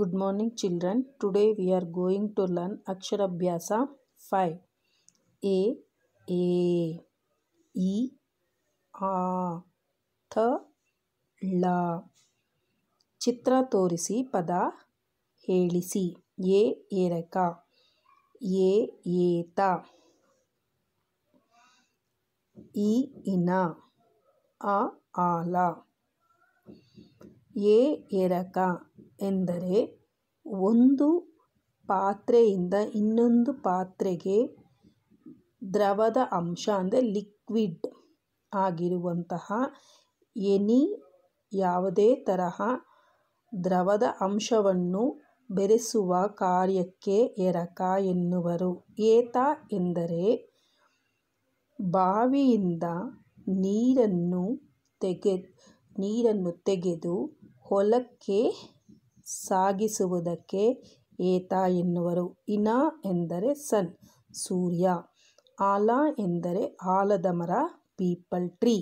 Good morning children. Today we are going to learn Aksharabhyasa 5. A A E A Th ಲ ಚಿತ್ರ ತೋರಿಸಿ ಪದ ಹೇಳಿಸಿ ಎ ಏರಕ ಎ ಏತ ಇ ಇನ A ಆಲ ಎ ಎರಕ ಎಂದರೆ ಒಂದು ಪಾತ್ರೆಯಿಂದ ಇನ್ನೊಂದು ಪಾತ್ರೆಗೆ ದ್ರವದ ಅಂಶ ಅಂದರೆ ಲಿಕ್ವಿಡ್ ಆಗಿರುವಂತಹ ಎನಿ ಯಾವುದೇ ತರಹ ದ್ರವದ ಅಂಶವನ್ನು ಬೆರೆಸುವ ಕಾರ್ಯಕ್ಕೆ ಎರಕ ಎನ್ನುವರು ಏತ ಎಂದರೆ ಬಾವಿಯಿಂದ ನೀರನ್ನು ತೆಗೆ ನೀರನ್ನು ತೆಗೆದು ಹೊಲಕ್ಕೆ ಸಾಗಿಸುವುದಕ್ಕೆ ಏತ ಎನ್ನುವರು ಇನಾ ಎಂದರೆ ಸನ್ ಸೂರ್ಯ ಆಲ ಎಂದರೆ ಆಲದ ಮರ ಪೀಪಲ್ ಟ್ರೀ